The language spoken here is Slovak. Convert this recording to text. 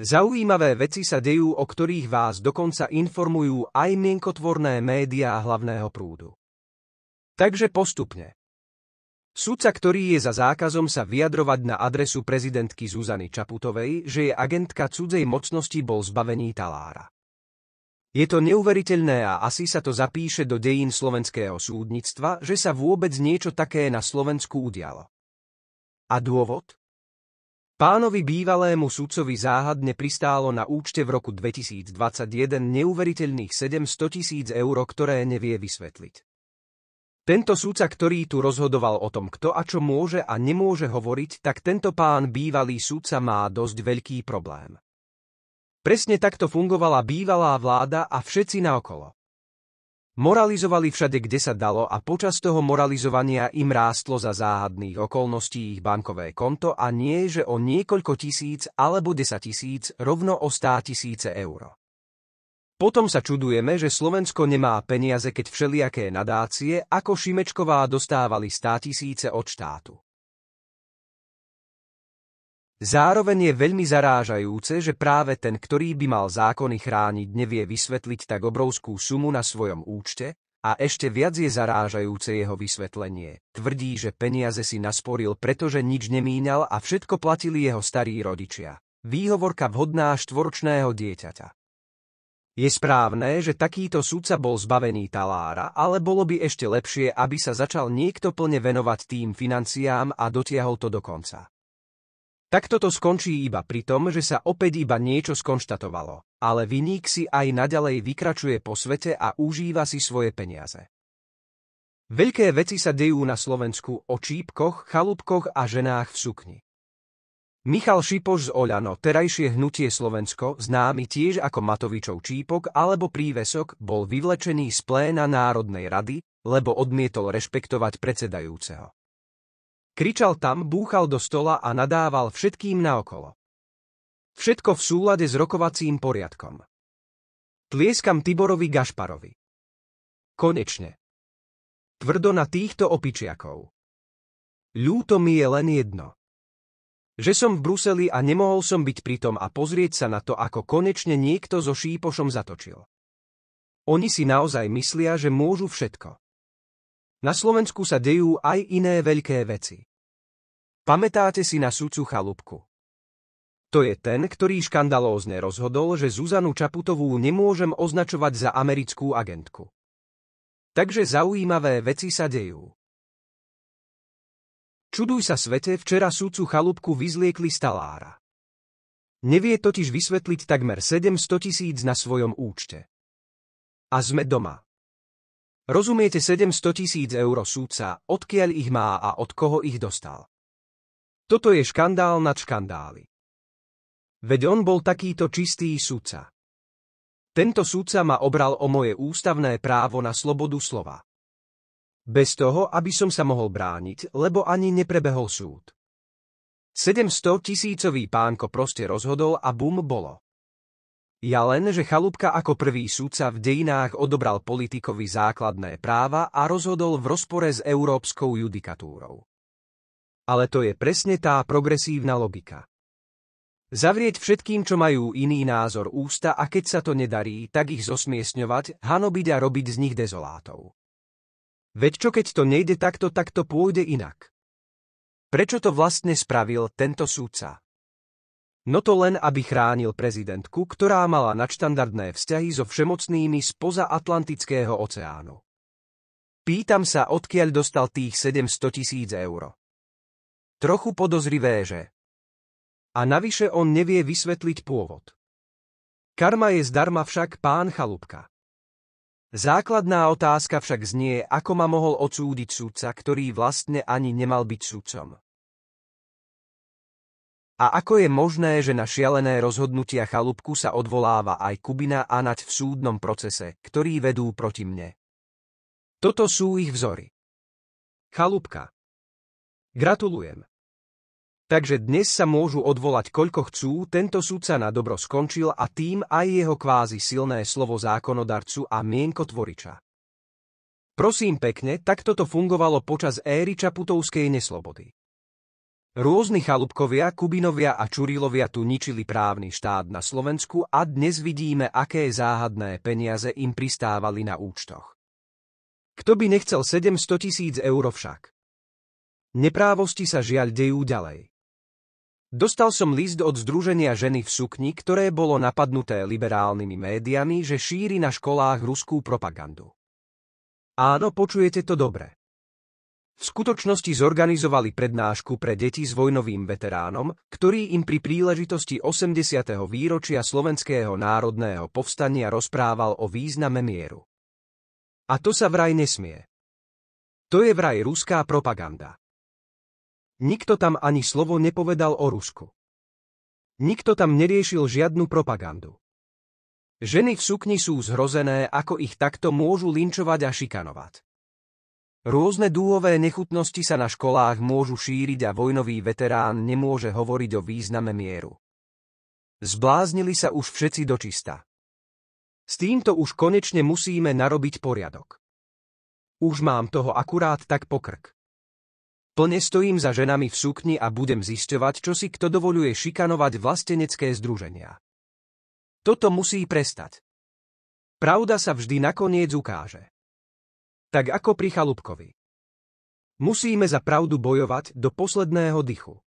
Zaujímavé veci sa dejú, o ktorých vás dokonca informujú aj mienkotvorné médiá hlavného prúdu. Takže postupne. Sudca, ktorý je za zákazom sa vyjadrovať na adresu prezidentky Zuzany Čaputovej, že je agentka cudzej mocnosti, bol zbavený talára. Je to neuveriteľné a asi sa to zapíše do dejín slovenského súdnictva, že sa vôbec niečo také na Slovensku udialo. A dôvod? Pánovi bývalému sudcovi záhadne pristálo na účte v roku 2021 neuveriteľných 700 tisíc eur, ktoré nevie vysvetliť. Tento súca, ktorý tu rozhodoval o tom, kto a čo môže a nemôže hovoriť, tak tento pán bývalý súca má dosť veľký problém. Presne takto fungovala bývalá vláda a všetci naokolo. Moralizovali všade, kde sa dalo a počas toho moralizovania im rástlo za záhadných okolností ich bankové konto a nie, že o niekoľko tisíc alebo desať tisíc rovno o stá tisíce eur. Potom sa čudujeme, že Slovensko nemá peniaze, keď všelijaké nadácie ako Šimečková dostávali stá tisíce od štátu. Zároveň je veľmi zarážajúce, že práve ten, ktorý by mal zákony chrániť, nevie vysvetliť tak obrovskú sumu na svojom účte, a ešte viac je zarážajúce jeho vysvetlenie. Tvrdí, že peniaze si nasporil, pretože nič nemíňal a všetko platili jeho starí rodičia. Výhovorka vhodná štvorčného dieťaťa. Je správne, že takýto sudca bol zbavený talára, ale bolo by ešte lepšie, aby sa začal niekto plne venovať tým financiám a dotiahol to do konca. Takto toto skončí iba pri tom, že sa opäť iba niečo skonštatovalo, ale vyník si aj naďalej vykračuje po svete a užíva si svoje peniaze. Veľké veci sa dejú na Slovensku o čípkoch, chalúbkoch a ženách v sukni. Michal Šipoš z Oľano, terajšie hnutie Slovensko, známy tiež ako Matovičov čípok alebo prívesok, bol vyvlečený z pléna Národnej rady, lebo odmietol rešpektovať predsedajúceho. Kričal tam, búchal do stola a nadával všetkým naokolo. Všetko v súlade s rokovacím poriadkom. Tlieskam Tiborovi Gašparovi. Konečne. Tvrdo na týchto opičiakov. Ľúto mi je len jedno. Že som v Bruseli a nemohol som byť pritom a pozrieť sa na to, ako konečne niekto so šípošom zatočil. Oni si naozaj myslia, že môžu všetko. Na Slovensku sa dejú aj iné veľké veci. Pamätáte si na sudcu Chalúbku? To je ten, ktorý škandalózne rozhodol, že Zuzanu Čaputovú nemôžem označovať za americkú agentku. Takže zaujímavé veci sa dejú. Čuduj sa svete, včera súdcu Chalúbku vyzliekli stalára. Nevie totiž vysvetliť takmer 700 tisíc na svojom účte. A sme doma. Rozumiete 700 tisíc eur súdca, odkiaľ ich má a od koho ich dostal. Toto je škandál nad škandály. Veď on bol takýto čistý sudca. Tento sudca ma obral o moje ústavné právo na slobodu slova. Bez toho, aby som sa mohol brániť, lebo ani neprebehol súd. 700 tisícový pánko proste rozhodol a bum bolo. Ja len, že Chalúbka ako prvý súdca v dejinách odobral politikovi základné práva a rozhodol v rozpore s európskou judikatúrou ale to je presne tá progresívna logika. Zavrieť všetkým, čo majú iný názor ústa a keď sa to nedarí, tak ich zosmiesňovať, hanobiť a robiť z nich dezolátov. Veď čo keď to nejde takto, tak to pôjde inak. Prečo to vlastne spravil tento súdca? No to len, aby chránil prezidentku, ktorá mala nadštandardné vzťahy so všemocnými spoza Atlantického oceánu. Pýtam sa, odkiaľ dostal tých 700 tisíc eur. Trochu podozrivé, že? A navyše on nevie vysvetliť pôvod. Karma je zdarma však pán Chalúbka. Základná otázka však znie, ako ma mohol odsúdiť súdca, ktorý vlastne ani nemal byť súdcom. A ako je možné, že na šialené rozhodnutia chalúbku sa odvoláva aj Kubina a Nať v súdnom procese, ktorý vedú proti mne? Toto sú ich vzory. Chalúbka. Gratulujem. Takže dnes sa môžu odvolať koľko chcú, tento sudca na dobro skončil a tým aj jeho kvázi silné slovo zákonodarcu a mienkotvoriča. Prosím pekne, takto to fungovalo počas éry Čaputovskej neslobody. Rôzni chalupkovia, Kubinovia a Čurilovia tu ničili právny štát na Slovensku a dnes vidíme, aké záhadné peniaze im pristávali na účtoch. Kto by nechcel 700 tisíc eur však? Neprávosti sa žiaľ dejú ďalej. Dostal som list od Združenia ženy v sukni, ktoré bolo napadnuté liberálnymi médiami, že šíri na školách ruskú propagandu. Áno, počujete to dobre. V skutočnosti zorganizovali prednášku pre deti s vojnovým veteránom, ktorý im pri príležitosti 80. výročia Slovenského národného povstania rozprával o význame mieru. A to sa vraj nesmie. To je vraj ruská propaganda. Nikto tam ani slovo nepovedal o Rusku. Nikto tam neriešil žiadnu propagandu. Ženy v sukni sú zhrozené, ako ich takto môžu linčovať a šikanovať. Rôzne dúhové nechutnosti sa na školách môžu šíriť a vojnový veterán nemôže hovoriť o význame mieru. Zbláznili sa už všetci dočista. S týmto už konečne musíme narobiť poriadok. Už mám toho akurát tak pokrk. Plne stojím za ženami v sukni a budem zisťovať, čo si kto dovoluje šikanovať vlastenecké združenia. Toto musí prestať. Pravda sa vždy nakoniec ukáže. Tak ako pri chalúbkovi. Musíme za pravdu bojovať do posledného dychu.